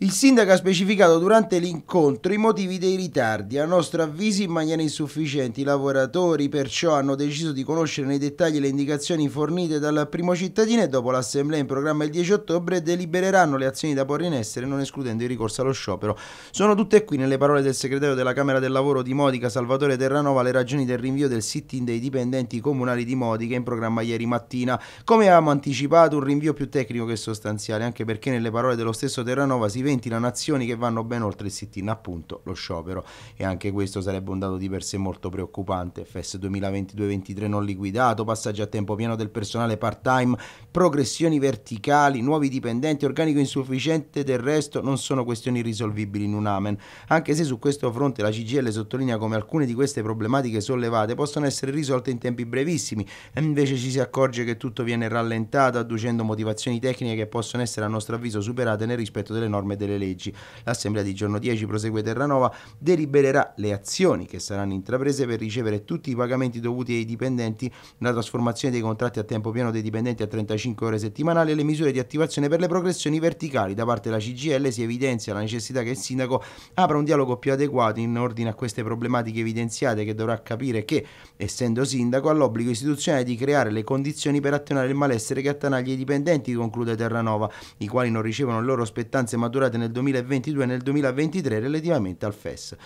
Il sindaco ha specificato durante l'incontro i motivi dei ritardi. A nostro avviso in maniera insufficiente i lavoratori perciò hanno deciso di conoscere nei dettagli le indicazioni fornite dal primo cittadino e dopo l'assemblea in programma il 10 ottobre delibereranno le azioni da porre in essere non escludendo il ricorso allo sciopero. Sono tutte qui nelle parole del segretario della Camera del Lavoro di Modica Salvatore Terranova le ragioni del rinvio del sit-in dei dipendenti comunali di Modica in programma ieri mattina. Come avevamo anticipato un rinvio più tecnico che sostanziale anche perché nelle parole dello stesso Terranova si ventilano azioni che vanno ben oltre il sit-in, appunto lo sciopero. E anche questo sarebbe un dato di per sé molto preoccupante. FES 2022-23 non liquidato, passaggi a tempo pieno del personale part-time, progressioni verticali, nuovi dipendenti, organico insufficiente, del resto non sono questioni risolvibili in un amen. Anche se su questo fronte la CGL sottolinea come alcune di queste problematiche sollevate possono essere risolte in tempi brevissimi, e invece ci si accorge che tutto viene rallentato adducendo motivazioni tecniche che possono essere a nostro avviso superate nel rispetto delle norme delle leggi. L'Assemblea di giorno 10, prosegue Terranova, delibererà le azioni che saranno intraprese per ricevere tutti i pagamenti dovuti ai dipendenti, la trasformazione dei contratti a tempo pieno dei dipendenti a 35 ore settimanali e le misure di attivazione per le progressioni verticali. Da parte della CGL si evidenzia la necessità che il sindaco apra un dialogo più adeguato in ordine a queste problematiche evidenziate che dovrà capire che, essendo sindaco, ha l'obbligo istituzionale di creare le condizioni per attenuare il malessere che attanaglia i dipendenti, conclude Terranova, i quali non ricevono le loro aspettanze maturate maturate nel 2022 e nel 2023 relativamente al FES.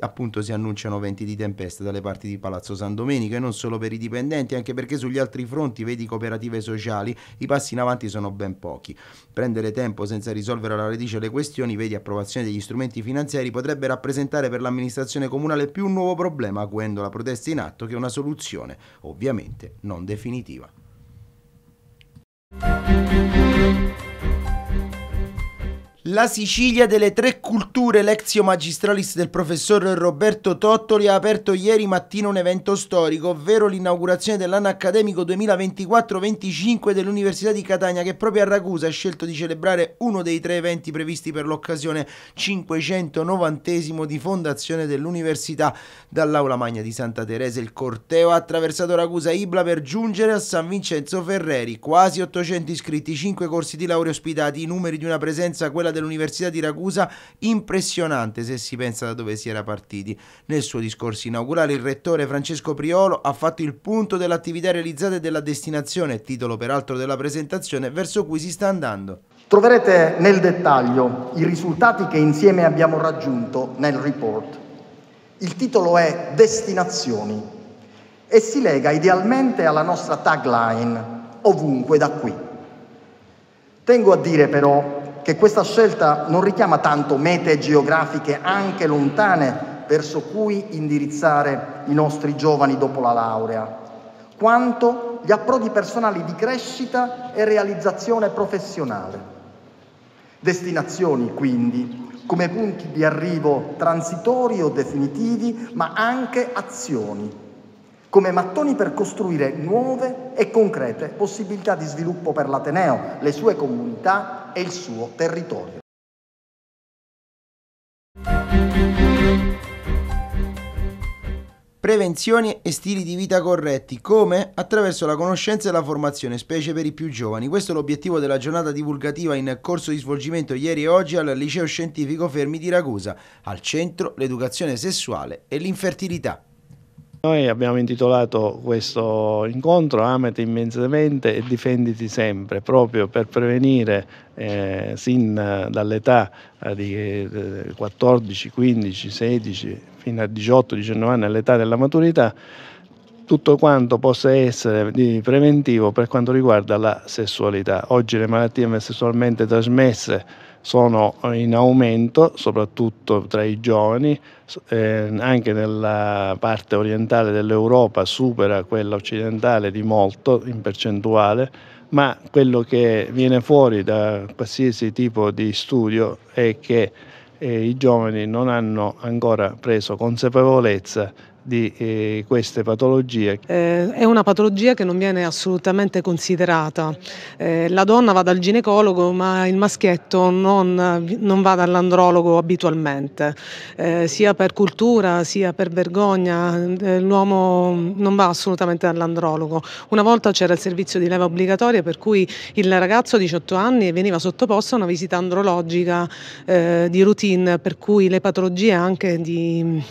Appunto si annunciano venti di tempesta dalle parti di Palazzo San Domenico e non solo per i dipendenti, anche perché sugli altri fronti, vedi cooperative sociali, i passi in avanti sono ben pochi. Prendere tempo senza risolvere alla radice le questioni, vedi approvazione degli strumenti finanziari, potrebbe rappresentare per l'amministrazione comunale più un nuovo problema, acuendo la protesta in atto che una soluzione, ovviamente non definitiva. La Sicilia delle tre culture Lexio Magistralis del professor Roberto Tottoli ha aperto ieri mattina un evento storico, ovvero l'inaugurazione dell'anno accademico 2024-25 dell'Università di Catania che proprio a Ragusa ha scelto di celebrare uno dei tre eventi previsti per l'occasione 590 di fondazione dell'Università. Dall'Aula Magna di Santa Teresa il corteo ha attraversato Ragusa Ibla per giungere a San Vincenzo Ferreri, quasi 800 iscritti, 5 corsi di laurea ospitati, i numeri di una presenza quella del dell'Università di Ragusa impressionante se si pensa da dove si era partiti. Nel suo discorso inaugurale il rettore Francesco Priolo ha fatto il punto dell'attività realizzata e della destinazione, titolo peraltro della presentazione, verso cui si sta andando. Troverete nel dettaglio i risultati che insieme abbiamo raggiunto nel report. Il titolo è Destinazioni e si lega idealmente alla nostra tagline ovunque da qui. Tengo a dire però che questa scelta non richiama tanto mete geografiche anche lontane verso cui indirizzare i nostri giovani dopo la laurea, quanto gli approdi personali di crescita e realizzazione professionale. Destinazioni, quindi, come punti di arrivo transitori o definitivi, ma anche azioni, come mattoni per costruire nuove e concrete possibilità di sviluppo per l'Ateneo, le sue comunità e il suo territorio. Prevenzioni e stili di vita corretti, come? Attraverso la conoscenza e la formazione, specie per i più giovani. Questo è l'obiettivo della giornata divulgativa in corso di svolgimento ieri e oggi al Liceo Scientifico Fermi di Ragusa, al centro l'educazione sessuale e l'infertilità. Noi abbiamo intitolato questo incontro Amati immensamente e difenditi sempre, proprio per prevenire eh, sin dall'età eh, di 14, 15, 16 fino a 18, 19 anni, all'età della maturità, tutto quanto possa essere di preventivo per quanto riguarda la sessualità. Oggi le malattie sessualmente trasmesse sono in aumento, soprattutto tra i giovani, eh, anche nella parte orientale dell'Europa supera quella occidentale di molto in percentuale, ma quello che viene fuori da qualsiasi tipo di studio è che eh, i giovani non hanno ancora preso consapevolezza di eh, queste patologie. Eh, è una patologia che non viene assolutamente considerata. Eh, la donna va dal ginecologo ma il maschietto non, non va dall'andrologo abitualmente, eh, sia per cultura sia per vergogna, eh, l'uomo non va assolutamente dall'andrologo. Una volta c'era il servizio di leva obbligatoria per cui il ragazzo di 18 anni veniva sottoposto a una visita andrologica eh, di routine per cui le patologie anche di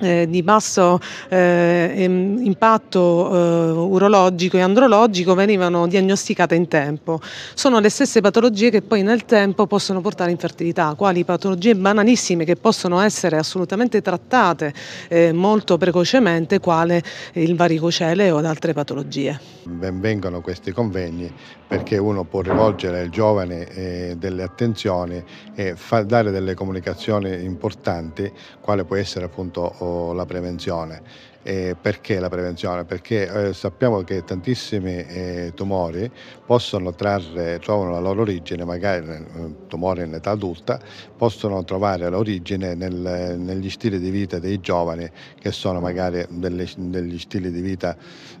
eh, di basso eh, impatto eh, urologico e andrologico venivano diagnosticate in tempo. Sono le stesse patologie che poi nel tempo possono portare infertilità, quali patologie banalissime che possono essere assolutamente trattate eh, molto precocemente, quale il varicocele o altre patologie. Benvengono questi convegni perché uno può rivolgere al giovane eh, delle attenzioni e far dare delle comunicazioni importanti, quale può essere appunto oh, la prevenzione eh, perché la prevenzione? Perché eh, sappiamo che tantissimi eh, tumori possono trarre, trovano la loro origine, magari eh, tumori in età adulta, possono trovare l'origine nel, negli stili di vita dei giovani che sono magari delle, degli stili di vita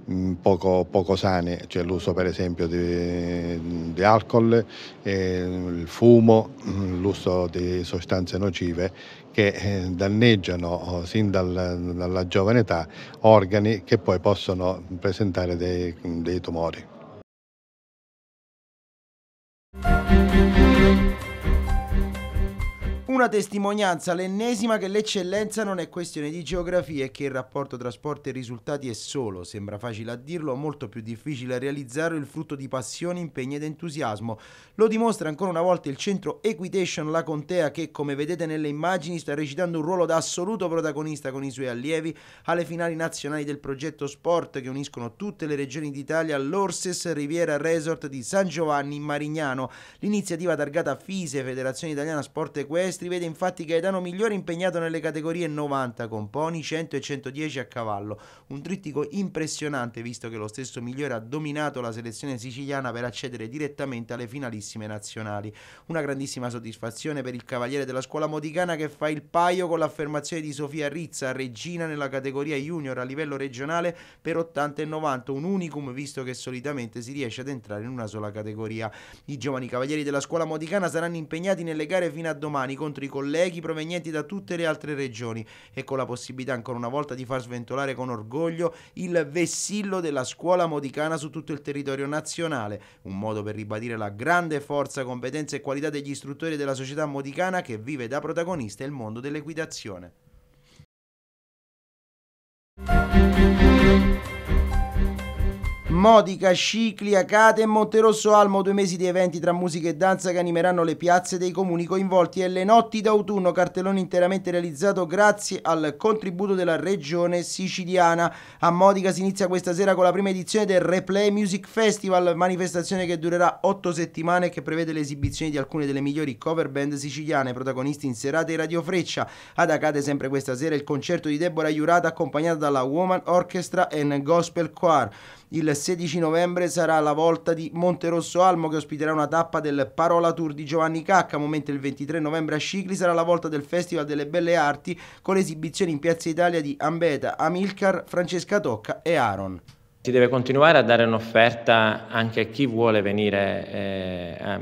mh, mm, poco, poco, sani, cioè l'uso per esempio di, di alcol, eh, il fumo, mm, l'uso di sostanze nocive che eh, danneggiano oh, sin dal, dalla giovane età organi che poi possono presentare dei, dei tumori. Una testimonianza, l'ennesima, che l'eccellenza non è questione di geografia e che il rapporto tra sport e risultati è solo, sembra facile a dirlo, molto più difficile a realizzare il frutto di passione, impegno ed entusiasmo. Lo dimostra ancora una volta il centro Equitation La Contea che, come vedete nelle immagini, sta recitando un ruolo da assoluto protagonista con i suoi allievi alle finali nazionali del progetto Sport che uniscono tutte le regioni d'Italia all'Orses Riviera Resort di San Giovanni in Marignano. L'iniziativa targata FISE, Federazione Italiana Sport Equestri, vede infatti Gaetano Migliore impegnato nelle categorie 90 con Pony 100 e 110 a cavallo, un trittico impressionante visto che lo stesso Migliore ha dominato la selezione siciliana per accedere direttamente alle finalissime nazionali. Una grandissima soddisfazione per il cavaliere della scuola modicana che fa il paio con l'affermazione di Sofia Rizza, regina nella categoria junior a livello regionale per 80 e 90, un unicum visto che solitamente si riesce ad entrare in una sola categoria. I giovani cavalieri della scuola modicana saranno impegnati nelle gare fino a domani contro incontro i colleghi provenienti da tutte le altre regioni e con la possibilità ancora una volta di far sventolare con orgoglio il vessillo della scuola modicana su tutto il territorio nazionale, un modo per ribadire la grande forza, competenza e qualità degli istruttori della società modicana che vive da protagonista il mondo dell'equitazione. Modica, Scicli, Acate e Monterosso Almo, due mesi di eventi tra musica e danza che animeranno le piazze dei comuni coinvolti e le notti d'autunno, cartellone interamente realizzato grazie al contributo della regione siciliana. A Modica si inizia questa sera con la prima edizione del Replay Music Festival, manifestazione che durerà otto settimane e che prevede le esibizioni di alcune delle migliori cover band siciliane, protagonisti in serata serate Radio Freccia. Ad Acate sempre questa sera il concerto di Deborah Jurata accompagnato dalla Woman Orchestra and Gospel Choir. Il 16 novembre sarà la volta di Monterosso Almo che ospiterà una tappa del Parola Tour di Giovanni Cacca, mentre il 23 novembre a Scicli sarà la volta del Festival delle Belle Arti con esibizioni in Piazza Italia di Ambeta, Amilcar, Francesca Tocca e Aaron. Si deve continuare a dare un'offerta anche a chi vuole venire eh, a,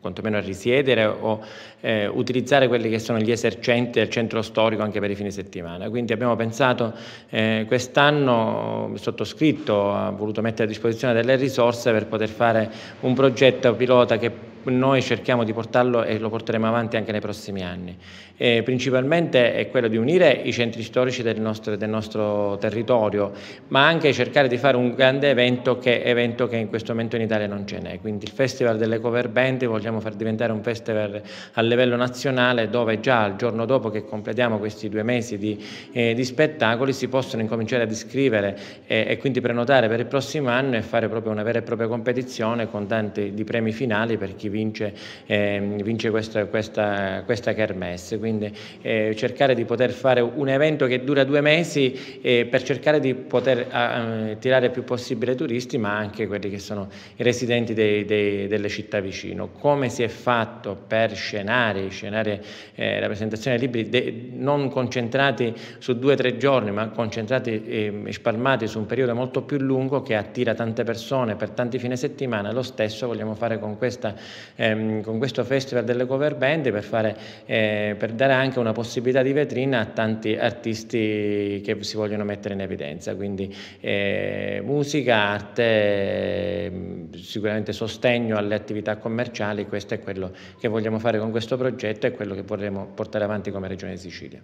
quantomeno a risiedere o eh, utilizzare quelli che sono gli esercenti del centro storico anche per i fine settimana. Quindi abbiamo pensato eh, quest'anno, sottoscritto, ha voluto mettere a disposizione delle risorse per poter fare un progetto pilota che noi cerchiamo di portarlo e lo porteremo avanti anche nei prossimi anni. E principalmente è quello di unire i centri storici del nostro, del nostro territorio, ma anche cercare di fare un grande evento che, evento che, in questo momento in Italia non ce n'è. Quindi il Festival delle Cover Band vogliamo far diventare un festival a livello nazionale dove già il giorno dopo che completiamo questi due mesi di, eh, di spettacoli si possono incominciare ad iscrivere e, e quindi prenotare per il prossimo anno e fare proprio una vera e propria competizione con tanti di premi finali per chi vince vince, ehm, vince questa, questa, questa, kermesse. Quindi eh, cercare di poter fare un evento che dura due mesi eh, per cercare di poter a, ah, a, eh, tirare più possibile turisti, ma anche quelli che sono i residenti dei, dei, delle città vicino. Come si è fatto per scenari, scenari eh, dei libri de, non concentrati su due o tre giorni, ma concentrati e ehm, spalmati su un periodo molto più lungo che attira tante persone per tanti fine settimana, lo stesso vogliamo fare con questa ehm, con questo festival delle cover band per, fare, eh, per, dare anche una possibilità di vetrina a tanti artisti che si vogliono mettere in evidenza, quindi eh, musica, arte, ehm, sicuramente sostegno alle attività commerciali, questo è quello che vogliamo fare con questo progetto e quello che vorremmo portare avanti come Regione Sicilia.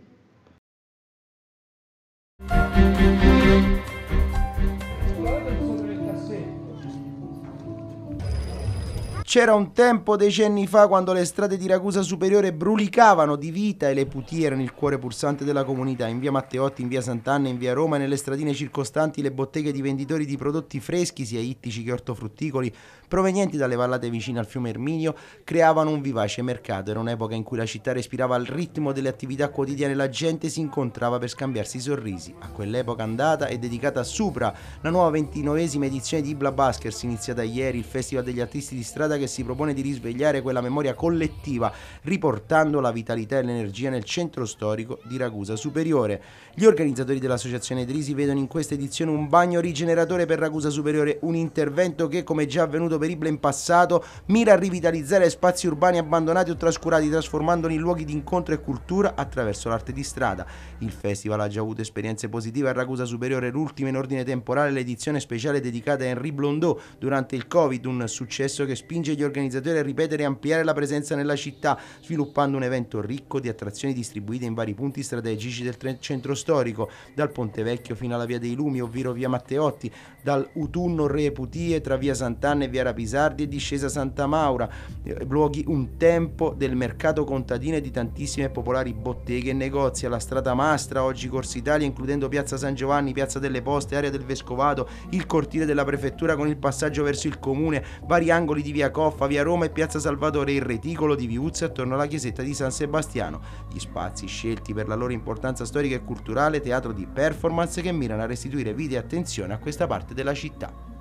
C'era un tempo decenni fa quando le strade di Ragusa Superiore brulicavano di vita e le putie erano il cuore pulsante della comunità. In via Matteotti, in via Sant'Anna, in via Roma e nelle stradine circostanti le botteghe di venditori di prodotti freschi, sia ittici che ortofrutticoli, provenienti dalle vallate vicine al fiume Erminio, creavano un vivace mercato. Era un'epoca in cui la città respirava al ritmo delle attività quotidiane, e la gente si incontrava per scambiarsi sorrisi. A quell'epoca andata e dedicata a Supra, la nuova ventinovesima edizione di Ibla Baskers, iniziata ieri, il festival degli artisti di strada che che si propone di risvegliare quella memoria collettiva, riportando la vitalità e l'energia nel centro storico di Ragusa Superiore. Gli organizzatori dell'Associazione Drisi vedono in questa edizione un bagno rigeneratore per Ragusa Superiore, un intervento che, come già avvenuto per Ibla in passato, mira a rivitalizzare spazi urbani abbandonati o trascurati, trasformandoli in luoghi di incontro e cultura attraverso l'arte di strada. Il festival ha già avuto esperienze positive a Ragusa Superiore, l'ultima in ordine temporale l'edizione speciale dedicata a Henri Blondeau durante il Covid, un successo che spinge gli organizzatori a ripetere e ampliare la presenza nella città, sviluppando un evento ricco di attrazioni distribuite in vari punti strategici del centro storico, dal Ponte Vecchio fino alla Via dei Lumi, ovvero Via Matteotti, dal Utunno Re Putie tra Via Sant'Anna e Via Rapisardi e discesa Santa Maura, eh, luoghi un tempo del mercato contadino e di tantissime popolari botteghe e negozi, alla Strada Mastra, oggi Corsa Italia, includendo Piazza San Giovanni, Piazza delle Poste, area del Vescovato, il cortile della prefettura con il passaggio verso il comune, vari angoli di Via Costa, Coffa, via Roma e piazza Salvatore il reticolo di viuzze attorno alla chiesetta di San Sebastiano. Gli spazi scelti per la loro importanza storica e culturale, teatro di performance che mirano a restituire vita e attenzione a questa parte della città.